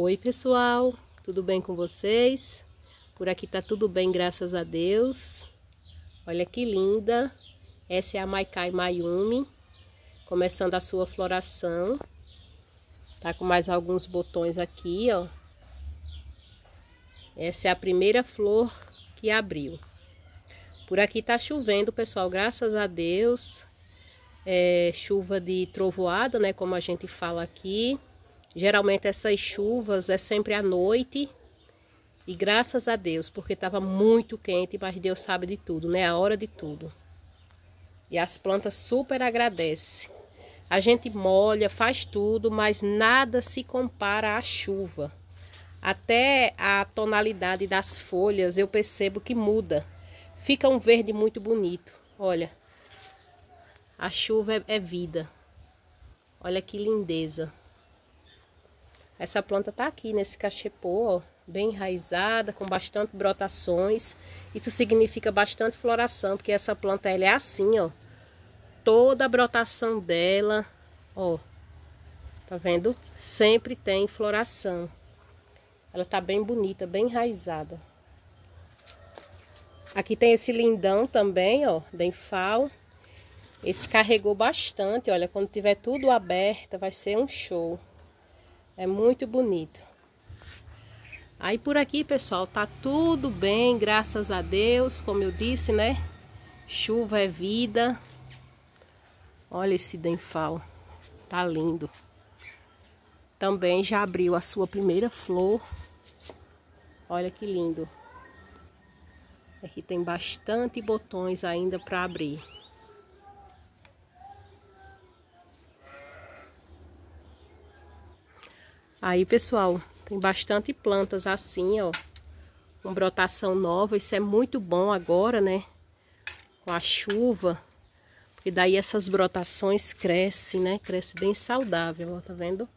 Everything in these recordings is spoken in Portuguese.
Oi, pessoal, tudo bem com vocês? Por aqui tá tudo bem, graças a Deus. Olha que linda! Essa é a Maikai Mayumi, começando a sua floração. Tá com mais alguns botões aqui, ó. Essa é a primeira flor que abriu. Por aqui tá chovendo, pessoal, graças a Deus. É, chuva de trovoada, né, como a gente fala aqui Geralmente essas chuvas é sempre à noite. E graças a Deus, porque estava muito quente, mas Deus sabe de tudo, né? A hora de tudo. E as plantas super agradecem. A gente molha, faz tudo, mas nada se compara à chuva. Até a tonalidade das folhas eu percebo que muda. Fica um verde muito bonito. Olha, a chuva é, é vida. Olha que lindeza. Essa planta tá aqui nesse cachepô, ó, bem enraizada, com bastante brotações. Isso significa bastante floração, porque essa planta ela é assim, ó. Toda a brotação dela, ó. Tá vendo? Sempre tem floração. Ela tá bem bonita, bem enraizada. Aqui tem esse lindão também, ó, denfal. Esse carregou bastante, olha, quando tiver tudo aberta vai ser um show. É muito bonito. Aí por aqui, pessoal, tá tudo bem, graças a Deus, como eu disse, né? Chuva é vida. Olha esse denfal, tá lindo. Também já abriu a sua primeira flor. Olha que lindo. Aqui tem bastante botões ainda para abrir. Aí, pessoal, tem bastante plantas assim, ó. Com brotação nova. Isso é muito bom agora, né? Com a chuva. Porque daí essas brotações crescem, né? Cresce bem saudável, ó. Tá vendo?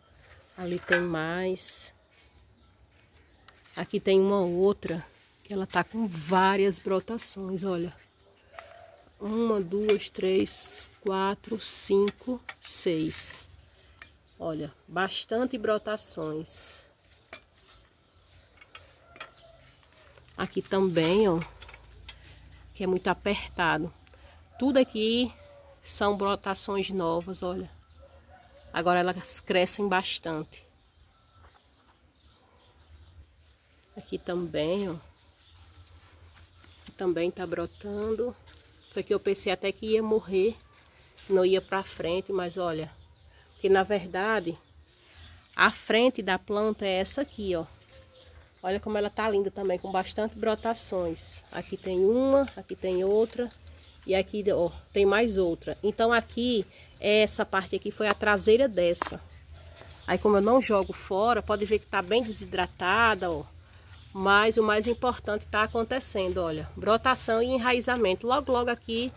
Ali tem mais. Aqui tem uma outra. Que ela tá com várias brotações, olha. Uma, duas, três, quatro, cinco, seis. Olha, bastante brotações. Aqui também, ó. Que é muito apertado. Tudo aqui são brotações novas, olha. Agora elas crescem bastante. Aqui também, ó. também tá brotando. Isso aqui eu pensei até que ia morrer. Não ia pra frente, mas olha que na verdade, a frente da planta é essa aqui, ó. Olha como ela tá linda também, com bastante brotações. Aqui tem uma, aqui tem outra e aqui, ó, tem mais outra. Então aqui, essa parte aqui foi a traseira dessa. Aí como eu não jogo fora, pode ver que tá bem desidratada, ó. Mas o mais importante tá acontecendo, olha. Brotação e enraizamento. Logo, logo aqui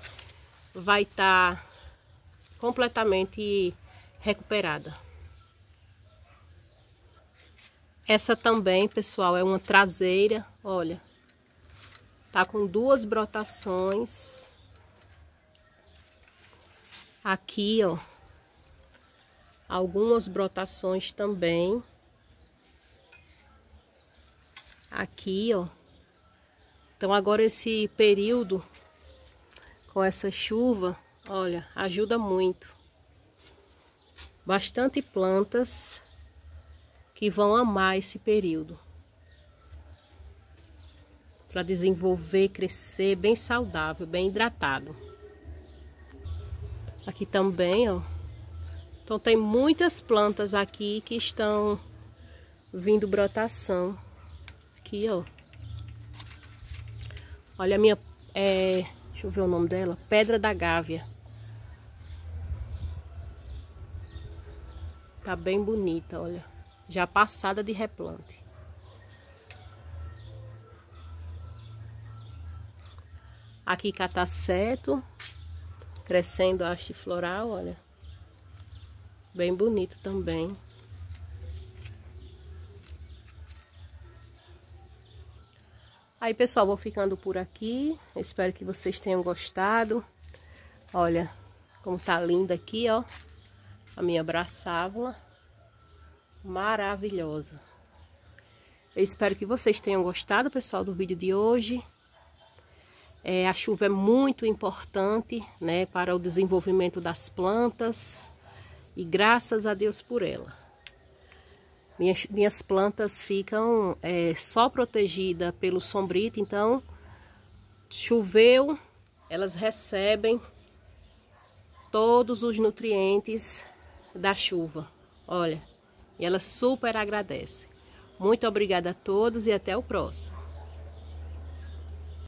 vai estar tá completamente recuperada. Essa também, pessoal, é uma traseira, olha. Tá com duas brotações. Aqui, ó. Algumas brotações também. Aqui, ó. Então, agora esse período com essa chuva, olha, ajuda muito bastante plantas que vão amar esse período. Para desenvolver, crescer bem saudável, bem hidratado. Aqui também, ó. Então tem muitas plantas aqui que estão vindo brotação. Aqui, ó. Olha a minha, é, deixa eu ver o nome dela, Pedra da Gávea. Tá bem bonita, olha. Já passada de replante. Aqui cataceto, tá crescendo a haste floral, olha. Bem bonito também. Aí, pessoal, vou ficando por aqui. Espero que vocês tenham gostado. Olha como tá linda aqui, ó a minha braçávola maravilhosa. Eu espero que vocês tenham gostado, pessoal, do vídeo de hoje. É, a chuva é muito importante, né, para o desenvolvimento das plantas. E graças a Deus por ela. Minhas, minhas plantas ficam é, só protegidas pelo sombrito, então choveu, elas recebem todos os nutrientes da chuva. Olha, e ela super agradece. Muito obrigada a todos e até o próximo.